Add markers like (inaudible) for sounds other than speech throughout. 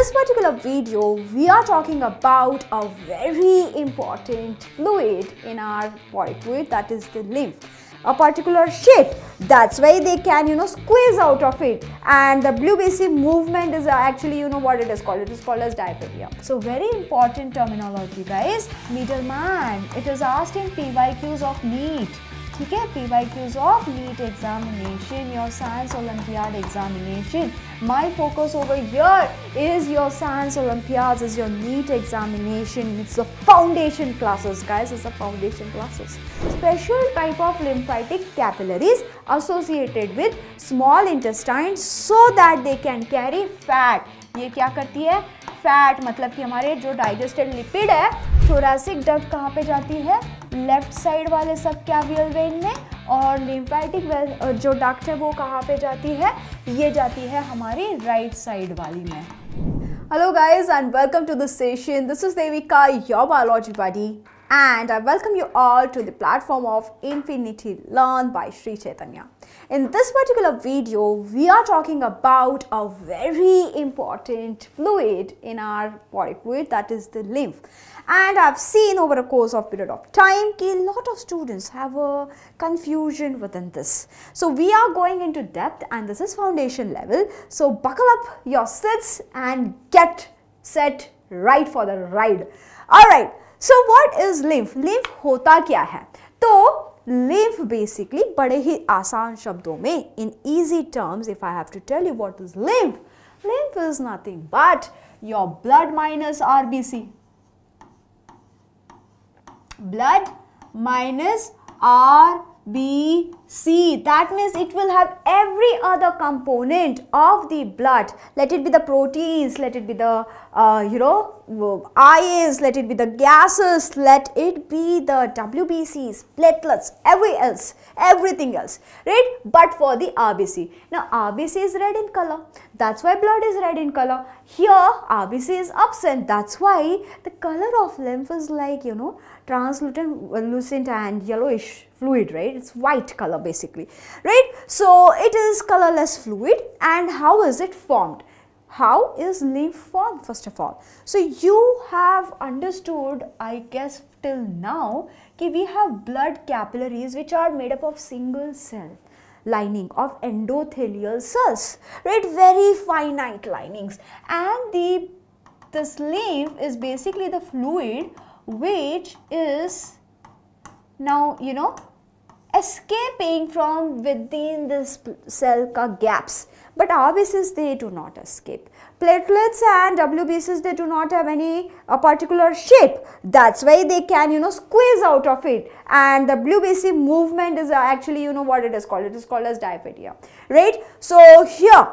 this particular video, we are talking about a very important fluid in our body fluid that is the lymph. A particular shape, that's why they can, you know, squeeze out of it. And the blue BC movement is actually, you know, what it is called. It is called as diaphragm. So very important terminology, guys. Middleman. It is asked in PYQs of NEET. ठीक है P Y Qs of NEET examination your science olympiad examination my focus over your is your science olympiad is your NEET examination it's a foundation classes guys is a foundation classes special type of lymphatic capillaries associated with small intestine so that they can carry fat ये क्या करती है fat मतलब कि हमारे जो digested lipid है thoracic duct कहाँ पे जाती है लेफ्ट साइड वाले सब कैवियल वेन में और लिम्फेटिक वेल जो डक्ट है वो कहाँ पे जाती है ये जाती है हमारी राइट साइड वाली में Hello guys and welcome to this session. This is Devika, your biology buddy and I welcome you all to the platform of Infinity Learn by Sri Chaitanya. In this particular video, we are talking about a very important fluid in our body fluid that is the lymph. and I've seen over a course of period of time a lot of students have a confusion within this. So we are going into depth and this is foundation level. So buckle up your sits and get set right for the ride. Alright, so what is lymph? Lymph hota kya hai? So lymph basically बड़े ही आसान शब्दों में in easy terms if I have to tell you what is lymph lymph is nothing but your blood minus RBC blood minus RBC. That means it will have every other component of the blood. Let it be the proteins, let it be the, uh, you know, ions, let it be the gases, let it be the WBCs, platelets, every else, everything else, right? But for the RBC. Now, RBC is red in color. That's why blood is red in color. Here, RBC is absent. That's why the color of lymph is like, you know, translucent uh, lucent and yellowish fluid right it's white color basically right so it is colorless fluid and how is it formed how is lymph formed first of all so you have understood i guess till now ki we have blood capillaries which are made up of single cell lining of endothelial cells right very finite linings and the this lymph is basically the fluid which is now you know escaping from within the cell gaps but RBCs they do not escape. Platelets and WBCs they do not have any a uh, particular shape that's why they can you know squeeze out of it and the WBC movement is uh, actually you know what it is called it is called as diapedia, right. So here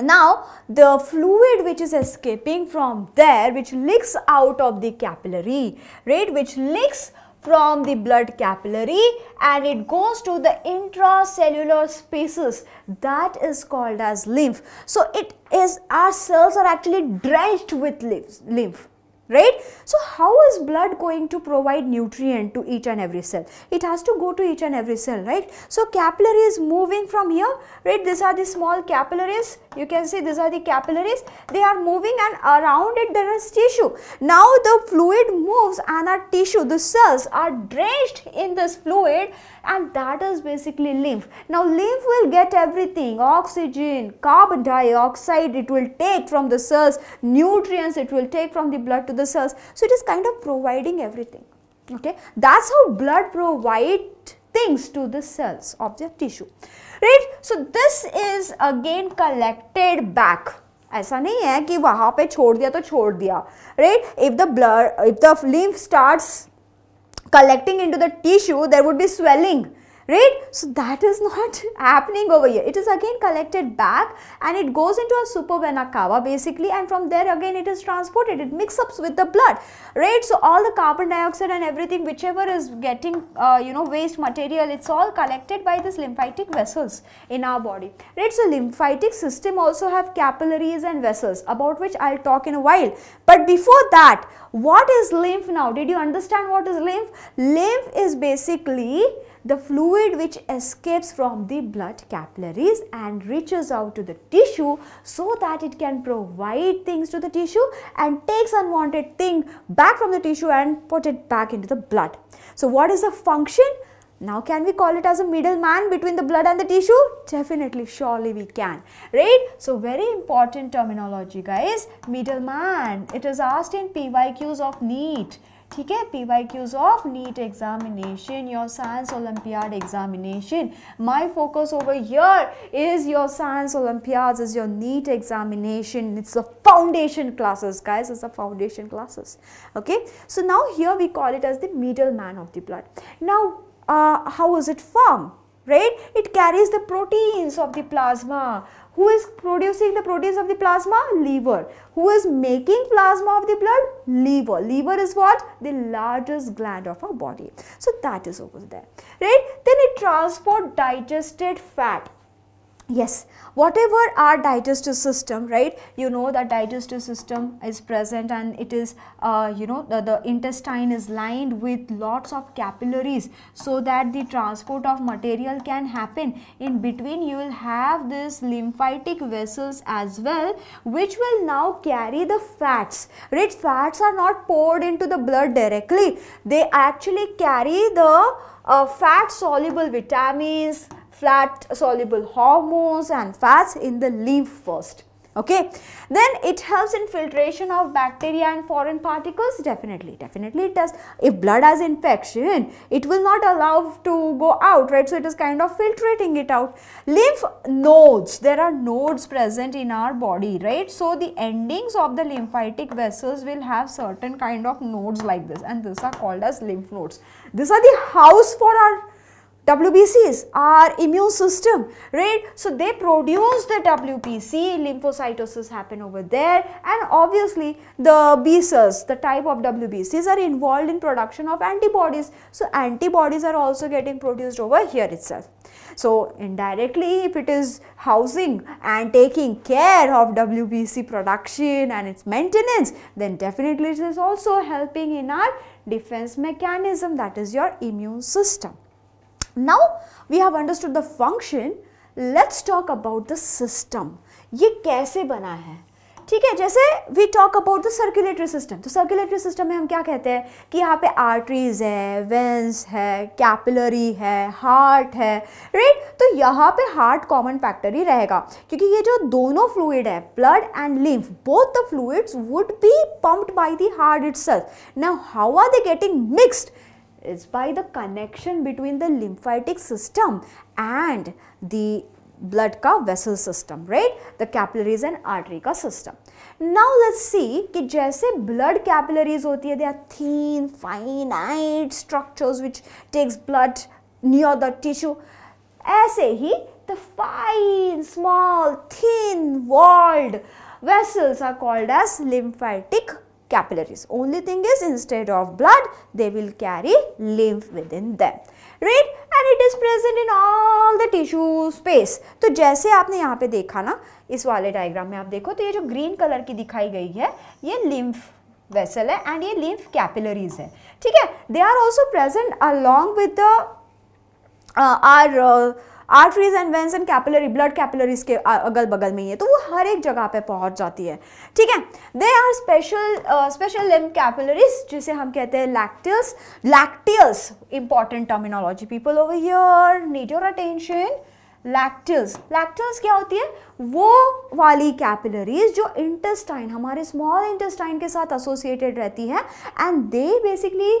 now the fluid which is escaping from there which leaks out of the capillary, right, which leaks from the blood capillary and it goes to the intracellular spaces that is called as lymph. So it is our cells are actually drenched with lymph right so how is blood going to provide nutrient to each and every cell it has to go to each and every cell right so capillary is moving from here right these are the small capillaries you can see these are the capillaries they are moving and around it there is tissue now the fluid moves and our tissue the cells are drenched in this fluid and that is basically lymph now lymph will get everything oxygen carbon dioxide it will take from the cells nutrients it will take from the blood to to the cells. So it is kind of providing everything. Okay, that's how blood provides things to the cells of the tissue. Right? So this is again collected back. ऐसा नहीं है कि वहाँ पे छोड़ दिया तो छोड़ दिया right? If the blood, if the lymph starts collecting into the tissue there would be swelling right so that is (laughs) not happening over here it is again collected back and it goes into a super venacava cava basically and from there again it is transported it mixes up with the blood right so all the carbon dioxide and everything whichever is getting uh, you know waste material it's all collected by this lymphatic vessels in our body right so lymphatic system also have capillaries and vessels about which i'll talk in a while but before that what is lymph now did you understand what is lymph lymph is basically the fluid which escapes from the blood capillaries and reaches out to the tissue so that it can provide things to the tissue and takes unwanted thing back from the tissue and put it back into the blood. So what is the function? Now can we call it as a middleman between the blood and the tissue? Definitely, surely we can, right? So very important terminology guys, middleman. It is asked in PYQs of NEET. ठीक है PYQs of NEET examination, your science olympiad examination. My focus over here is your science olympiads, is your NEET examination. It's the foundation classes guys, it's the foundation classes. Okay, so now here we call it as the middleman of the blood. Now, uh, how is it form? right? It carries the proteins of the plasma. Who is producing the proteins of the plasma? Liver. Who is making plasma of the blood? Liver. Liver is what? The largest gland of our body. So that is over there, right? Then it transport digested fat yes whatever our digestive system right you know that digestive system is present and it is uh, you know the, the, intestine is lined with lots of capillaries so that the transport of material can happen in between you will have this lymphatic vessels as well which will now carry the fats right fats are not poured into the blood directly they actually carry the uh, fat soluble vitamins fat soluble hormones and fats in the lymph first okay then it helps in filtration of bacteria and foreign particles definitely definitely it does if blood has infection it will not allow to go out right so it is kind of filtrating it out lymph nodes there are nodes present in our body right so the endings of the lymphatic vessels will have certain kind of nodes like this and these are called as lymph nodes these are the house for our WBCs, are immune system, right? So they produce the WBC, lymphocytosis happen over there and obviously the B cells, the type of WBCs are involved in production of antibodies. So antibodies are also getting produced over here itself. So indirectly if it is housing and taking care of WBC production and its maintenance, then definitely it is also helping in our defense mechanism that is your immune system. now we have understood the function let's talk about the system ये कैसे बना है ठीक है जैसे we talk about the circulatory system तो circulatory system में हम क्या कहते हैं कि यहाँ पे आर्टरीज है वेंस है कैपिलरी है हार्ट है राइट तो यहाँ पे हार्ट कॉमन फैक्टर ही रहेगा क्योंकि ये जो दोनों फ्लूइड है blood and lymph both the fluids would be pumped by the heart itself now how are they getting mixed is by the connection between the lymphatic system and the blood का vessel system right the capillaries and artery का system now let's see कि जैसे blood capillaries होती है they are thin finite structures which takes blood near the tissue ऐसे ही the fine small thin walled vessels are called as lymphatic capillaries. Only thing is instead of blood, they will carry lymph within them. Right and it is present in all the tissue space तो जैसे आपने यहाँ पे देखा ना इस वाले diagram में आप देखो तो ये जो ग्रीन कलर की दिखाई गई है ये लिम्फ वेसल है एंड ये लिम्फ कैपिलरीज है ठीक है they are also present along with the are arteries and veins and capillary blood capillaries के अगल बगल में ही है तो वो हर एक जगह पे पहुंच जाती है ठीक है they are special special lymph capillaries जिसे हम कहते हैं lacteals lacteals important terminology people over here need your attention lacteals lacteals क्या होती है वो वाली कैपिलरीज जो इंटेस्टाइन हमारे स्मॉल इंटेस्टाइन के साथ एसोसिएटेड रहती है and they basically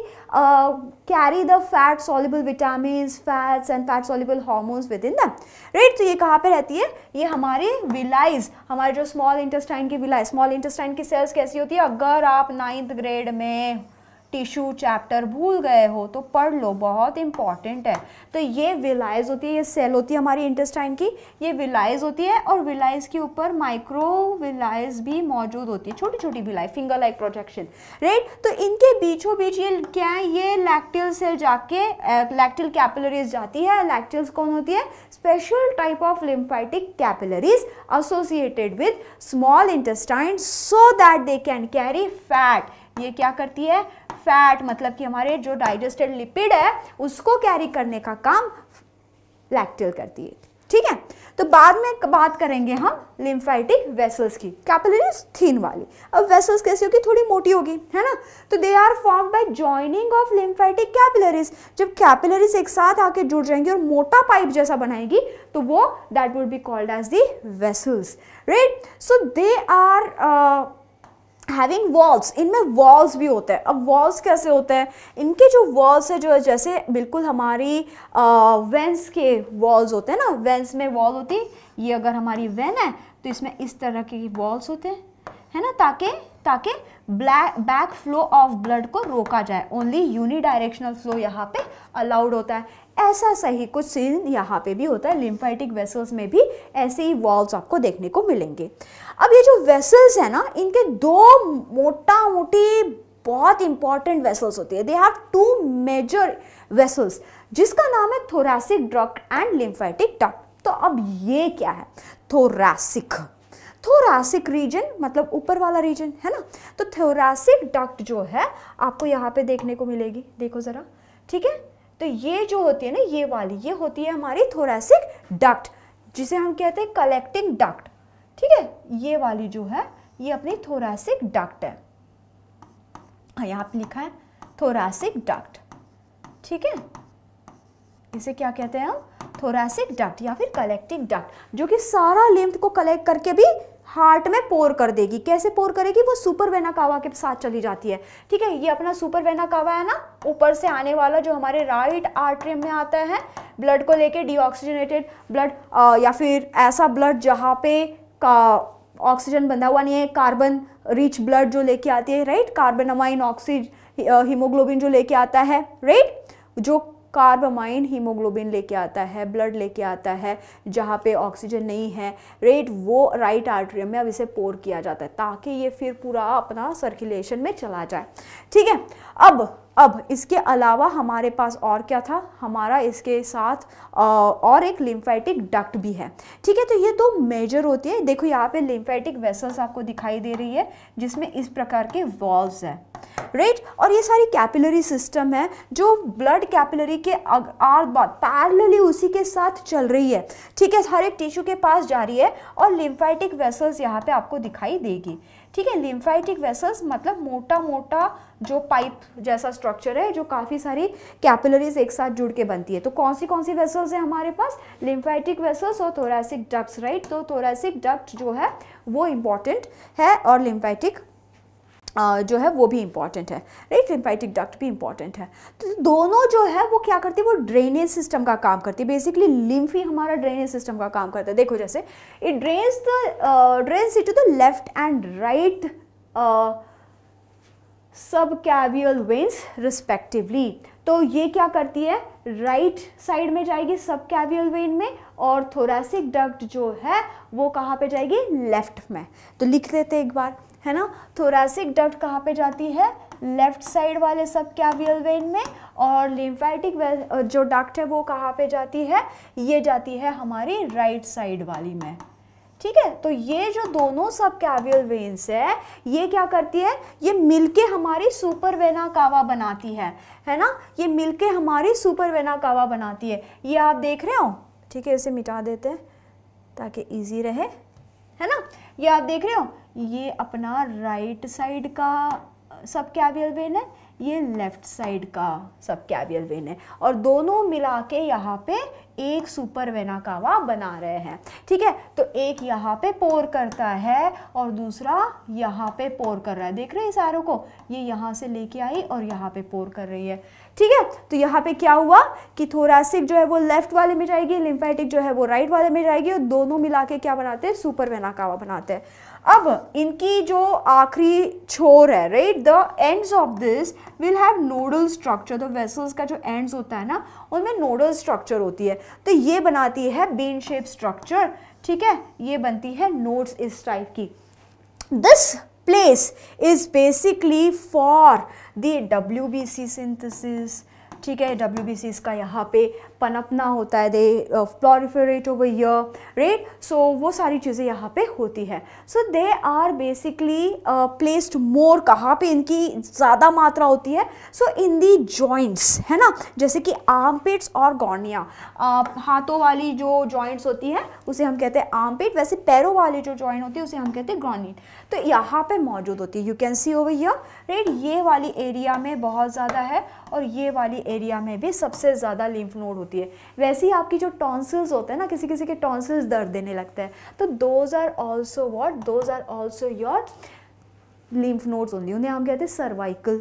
carry the fat soluble vitamin fats and fat soluble hormones within them right तो ये कहाँ पे रहती है ये हमारे विलाइज हमारे जो स्मॉल इंटेस्टाइन की विलाइज स्मॉल इंटेस्टाइन की सेल्स कैसी होती है अगर आप नाइन्थ ग्रेड में टिश्यू चैप्टर भूल गए हो तो पढ़ लो बहुत इंपॉर्टेंट है तो ये विलाइज होती है ये सेल होती है हमारी इंटेस्टाइन की ये विलाइज होती है और विलाइज के ऊपर माइक्रो विलाइज भी मौजूद होती है छोटी छोटी villi finger like projection right तो इनके बीचों बीच ये क्या है ये लैक्टिल सेल जाके लैक्टिल कैपिलरीज जाती है लैक्टिल्स कौन होती है special type of lymphatic capillaries associated with small intestine so that they can carry fat ये क्या करती है फैट मतलब कि हमारे जो डाइजेस्टेड लिपिड है उसको कैरी करने का काम लैक्टिल करती है ठीक है तो बाद में बात करेंगे हम लिम्फाइटिक वेसल्स की कैपिलरीज थीन वाली अब वेसल्स कैसी होगी थोड़ी मोटी होगी है ना तो they are form by joining of lymphatic capillaries जब कैपिलरीज एक साथ आके जुड़ जाएंगी और मोटा पाइप जैसा बनाएगी तो वो that would be called as the vessels right so they are having walls इनमें वॉल्स भी होते हैं अब वॉल्स कैसे होते हैं इनके जो वॉल्स है जो है जैसे बिल्कुल हमारी वेंस के वॉल्स होते हैं ना वेंस में वॉल होती है ये अगर हमारी वेन है तो इसमें इस तरह के वॉल्स होते हैं है ना ताकि ताकि black back flow of blood को रोका जाए ओनली यूनी डायरेक्शनल फ्लो यहाँ पे अलाउड होता है ऐसा सही कुछ सीन यहाँ पे भी होता है लिम्फाइटिक वेसल्स में भी ऐसे ही वॉल्स आपको देखने को मिलेंगे अब ये जो वेसल्स है ना इनके दो मोटा मोटी बहुत इंपॉर्टेंट वेसल्स होती है they have two major vessels जिसका नाम है thoracic duct and lymphatic duct तो अब ये क्या है थोरासिक थोरासिक रीजन मतलब ऊपर वाला रीजन है ना तो थोरासिक डक्ट जो है आपको यहाँ पे देखने को मिलेगी देखो ज़रा ठीक है तो ये जो होती है ना ये वाली ये होती है हमारी थोरेसिक डक्ट जिसे हम कहते हैं कलेक्टिंग डक्ट ठीक है ये वाली जो है ये अपनी थोरेसिक डक्ट है हाँ यहाँ पे लिखा है थोरेसिक डक्ट ठीक है इसे क्या कहते हैं हम थोरेसिक डक्ट या फिर कलेक्टिंग डक्ट जो कि सारा लिम्फ को कलेक्ट करके भी हार्ट में पोर कर देगी कैसे पोर करेगी वो सुपर वेना कावा के साथ चली जाती है ठीक है ये अपना सुपर वेना कावा है ना ऊपर से आने वाला जो हमारे राइट आर्ट्रियम में आता है ब्लड को लेके डीऑक्सीजनेटेड ब्लड या फिर ऐसा ब्लड जहाँ पे का ऑक्सीजन बंधा हुआ नहीं है कार्बन रिच ब्लड जो लेके आती है right carbon amine oxy haemoglobin जो लेके आता है राइट जो कार्बामाइन हीमोग्लोबिन लेके आता है ब्लड लेके आता है जहाँ पे ऑक्सीजन नहीं है रेट वो राइट आर्ट्रियम में अब इसे पोर किया जाता है ताकि ये फिर पूरा अपना सर्कुलेशन में चला जाए ठीक है अब अब इसके अलावा हमारे पास और क्या था हमारा इसके साथ और एक लिम्फेटिक डक्ट भी है ठीक है तो ये दो मेजर होती है देखो यहाँ पे लिम्फेटिक वेसल्स आपको दिखाई दे रही है जिसमें इस प्रकार के वॉल्व हैं राइट right? और ये सारी कैपिलरी सिस्टम है जो ब्लड कैपिलरी के आर पैरेलली उसी के साथ चल रही है ठीक है हर एक टिश्यू के पास जा रही है और लिम्फेटिक वेसल्स यहाँ पे आपको दिखाई देगी ठीक है लिम्फाइटिक वेसल्स मतलब मोटा मोटा जो पाइप जैसा स्ट्रक्चर है जो काफ़ी सारी कैपिलरीज एक साथ जुड़ के बनती है तो कौन सी कौन सी वेसल्स है हमारे पास लिम्फाइटिक वेसल्स और थोरासिक डक्ट्स राइट तो थोरासिक डक्ट जो है वो इम्पॉर्टेंट है और लिम्फाइटिक जो है वो भी इम्पॉर्टेंट है राइट लिम्फाइटिक डक्ट भी इम्पॉर्टेंट है तो दोनों जो है वो क्या करती है वो ड्रेनेज सिस्टम का काम करती है बेसिकली लिम्फ ही हमारा ड्रेनेज सिस्टम का काम करता है देखो जैसे it drains the drains it to the left and right subclavian veins respectively तो ये क्या करती है राइट right साइड में जाएगी सब कैवियल वेन में और थोरासिक डक्ट जो है वो कहाँ पे जाएगी लेफ्ट में तो लिख लेते एक बार है ना थोरासिक डक्ट कहाँ पे जाती है लेफ्ट साइड वाले सब कैबियल वेन में और लिम्फेटिक जो डक्ट है वो कहाँ पे जाती है ये जाती है हमारी राइट साइड वाली में ठीक है तो ये जो दोनों सब कैबियल वेन्स है ये क्या करती है ये मिलके हमारी सुपरवेना कावा बनाती है है ना ये मिलके हमारी सुपर वेना कावा बनाती है ये आप देख रहे हो ठीक है इसे मिटा देते हैं ताकि ईजी रहे है ना ये आप देख रहे हो ये अपना राइट साइड का सब कैवियल वेन है ये लेफ्ट साइड का सब कैबियल वेन है और दोनों मिला के यहाँ पे एक सुपर वेना कावा बना रहे हैं ठीक है तो एक यहाँ पे पोर करता है और दूसरा यहाँ पे पोर कर रहा है देख रहे हैं सारों को ये यहाँ से लेके आई और यहाँ पे पोर कर रही है ठीक है तो यहाँ पे क्या हुआ कि थोरासिक जो है वो लेफ्ट वाले में जाएगी लिम्फेटिक जो है वो राइट वाले में जाएगी और दोनों मिला के क्या बनाते हैं सुपर वेना कावा बनाते हैं अब इनकी जो आखिरी छोर है right the ends of this will have nodal structure the vessels का जो एंड्स होता है ना उनमें नोडल स्ट्रक्चर होती है तो ये बनाती है बीन शेप स्ट्रक्चर ठीक है ये बनती है नोड्स इस टाइप की this place is basically for the W B C synthesis ठीक है डब्ल्यू बी सी इसका यहाँ पे पनपना होता है दे प्लॉरिफरेट ओवर यर राइट सो वो सारी चीज़ें यहाँ पे होती है so they are basically placed more कहाँ पे इनकी ज़्यादा मात्रा होती है सो इन दी जॉइंट्स है ना जैसे कि आर्मपेट्स और गॉर्निया हाथों वाली जो जॉइंट्स होती है उसे हम कहते हैं आर्मपेट वैसे पैरों वाली जो जॉइंट होती है उसे हम कहते हैं ग्रॉनिट तो यहाँ पे मौजूद होती है you can see over here right ये वाली एरिया में बहुत ज़्यादा है और ये वाली एरिया में भी सबसे ज़्यादा लिम्फ नोड होती है होती है वैसे ही आपकी जो टॉन्सल्स होते हैं ना किसी किसी के टॉन्सल्स दर्द देने लगते हैं तो those are also what those are also your lymph nodes होंगी उन्हें हम कहते हैं सर्वाइकल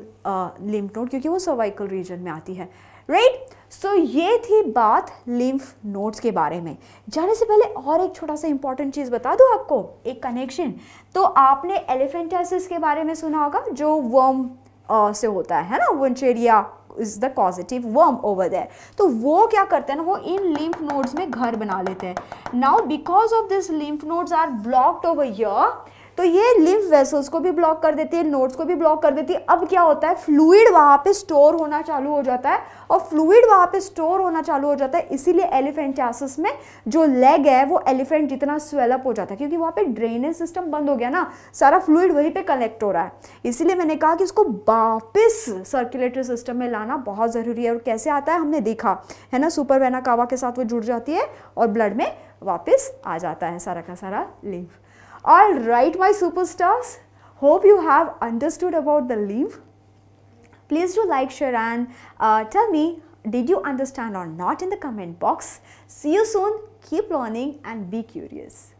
लिम्फ नोड क्योंकि वो सर्वाइकल रीजन में आती है राइट right? सो so, ये थी बात लिम्फ नोड्स के बारे में जाने से पहले और एक छोटा सा इंपॉर्टेंट चीज़ बता दूँ आपको एक कनेक्शन तो आपने एलिफेंटासिस के बारे में सुना होगा जो वर्म uh, से होता है है ना Wuchereria is the positive worm over there तो वो क्या करते हैं ना वो इन लिम्फ नोड्स में घर बना लेते हैं now because of this lymph nodes are blocked over here तो ये लिव वेसल्स को भी ब्लॉक कर देती है नोट्स को भी ब्लॉक कर देती है अब क्या होता है फ्लूइड वहाँ पे स्टोर होना चालू हो जाता है और फ्लूइड वहाँ पे स्टोर होना चालू हो जाता है इसीलिए एलिफेंट चासिस में जो लेग है वो एलिफेंट जितना स्वेलअप हो जाता है क्योंकि वहाँ पे ड्रेनेज सिस्टम बंद हो गया ना सारा फ्लूड वहीं पे कलेक्ट हो रहा है इसीलिए मैंने कहा कि इसको वापिस सर्कुलेटरी सिस्टम में लाना बहुत ज़रूरी है और कैसे आता है हमने देखा है ना सुपर वैना कावा के साथ वो जुड़ जाती है और ब्लड में वापस आ जाता है सारा का सारा live Alright my superstars, hope you have understood about the leaf. Please do like, share and uh, tell me did you understand or not in the comment box. See you soon, keep learning and be curious.